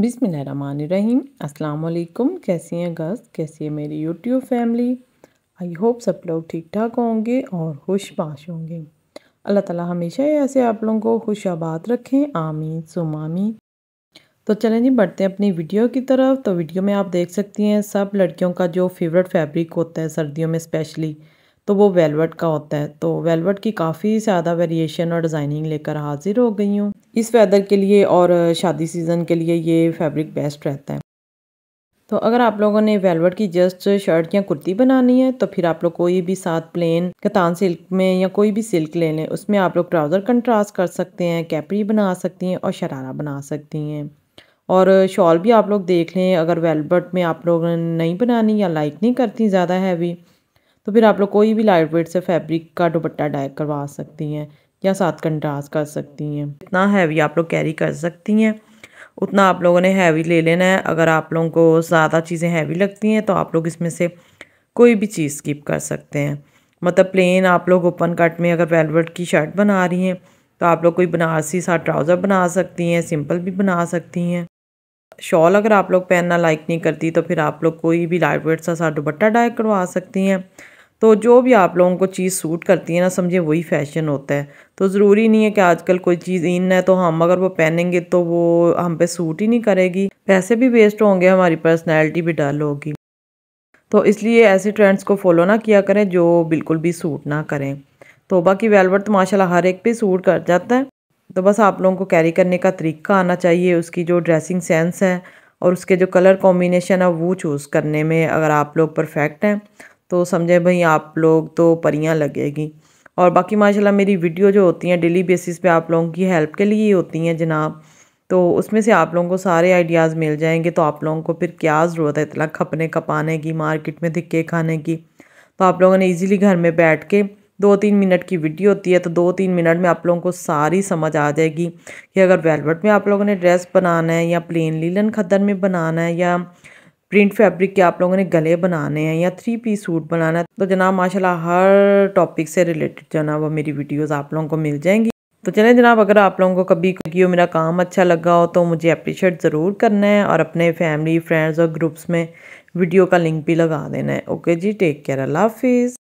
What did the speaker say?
बिसमीम अल्लाम कैसी हैं गस्त कैसी है मेरी यूट्यूब फैमिली आई होप सब लोग ठीक ठाक होंगे और खुशबाश होंगे अल्लाह ताला हमेशा ऐसे आप लोगों को खुश आबाद रखें आमीन सुमामी तो चलें जी बढ़ते हैं अपनी वीडियो की तरफ तो वीडियो में आप देख सकती हैं सब लड़कियों का जो फेवरेट फैब्रिक होता है सर्दियों में स्पेशली तो वो वेलवेट का होता है तो वेलवेट की काफ़ी ज़्यादा वेरिएशन और डिज़ाइनिंग लेकर हाजिर हो गई हूँ इस वेदर के लिए और शादी सीज़न के लिए ये फैब्रिक बेस्ट रहता है तो अगर आप लोगों ने वेलवेट की जस्ट शर्ट या कुर्ती बनानी है तो फिर आप लोग कोई भी साथ प्लेन कतान सिल्क में या कोई भी सिल्क ले लें उसमें आप लोग ट्राउज़र कंट्रास्ट कर सकते हैं कैपरी बना सकती हैं और शरारा बना सकती हैं और शॉल भी आप लोग देख लें अगर वेलवेट में आप लोग नहीं बनानी या लाइक नहीं करती ज़्यादा हैवी तो फिर आप लोग कोई भी लाइट वेट से फैब्रिक का दुपट्टा डाय करवा सकती हैं या सात कंट्रास कर सकती हैं इतना हैवी आप लोग कैरी कर सकती हैं उतना आप लोगों ने हैवी ले लेना है अगर आप लोगों को ज़्यादा चीज़ें हैवी लगती हैं तो आप लोग इसमें से कोई भी चीज़ स्किप कर सकते हैं मतलब प्लेन आप लोग ओपन कट में अगर वेलवेट की शर्ट बना रही हैं तो आप लोग कोई बनारसी सा ट्राउज़र बना सकती हैं सिंपल भी बना सकती हैं शॉल अगर आप लोग पहनना लाइक नहीं करती तो फिर आप लोग कोई भी लाइट वेट सा सा दुपट्टा डाई करवा सकती हैं तो जो भी आप लोगों को चीज़ सूट करती है ना समझे वही फैशन होता है तो ज़रूरी नहीं है कि आजकल कोई चीज़ इन है तो हम अगर वो पहनेंगे तो वो हम पे सूट ही नहीं करेगी पैसे भी वेस्ट होंगे हमारी पर्सनैलिटी भी डल होगी तो इसलिए ऐसे ट्रेंड्स को फॉलो ना किया करें जो बिल्कुल भी सूट ना करें तो बाकी वेलवर्ट तो माशाला हर एक पर सूट कर जाता है तो बस आप लोगों को कैरी करने का तरीका आना चाहिए उसकी जो ड्रेसिंग सेंस है और उसके जो कलर कॉम्बिनेशन है वो चूज़ करने में अगर आप लोग परफेक्ट हैं तो समझे भाई आप लोग तो परियाँ लगेगी और बाकी माशाल्लाह मेरी वीडियो जो होती हैं डेली बेसिस पे आप लोगों की हेल्प के लिए ही होती हैं जनाब तो उसमें से आप लोगों को सारे आइडियाज़ मिल जाएंगे तो आप लोगों को फिर क्या ज़रूरत है इतना खपने कपाने की मार्केट में धिक्के खाने की तो आप लोगों ने ईज़िली घर में बैठ के दो तीन मिनट की वीडियो होती है तो दो तीन मिनट में आप लोगों को सारी समझ आ जाएगी कि अगर वेलवेट में आप लोगों ने ड्रेस बनाना है या प्लेन लीलन खदर में बनाना है या प्रिंट फैब्रिक के आप लोगों ने गले बनाने हैं या थ्री पीस सूट बनाना है तो जनाब माशाल्लाह हर टॉपिक से रिलेटेड ना वो मेरी वीडियोस आप लोगों को मिल जाएंगी तो चलें जनाब अगर आप लोगों को कभी क्योंकि मेरा काम अच्छा लगा हो तो मुझे अप्रिशिएट ज़रूर करना है और अपने फैमिली फ्रेंड्स और ग्रुप्स में वीडियो का लिंक भी लगा देना है ओके जी टेक केयर अल्लाह हाफिज़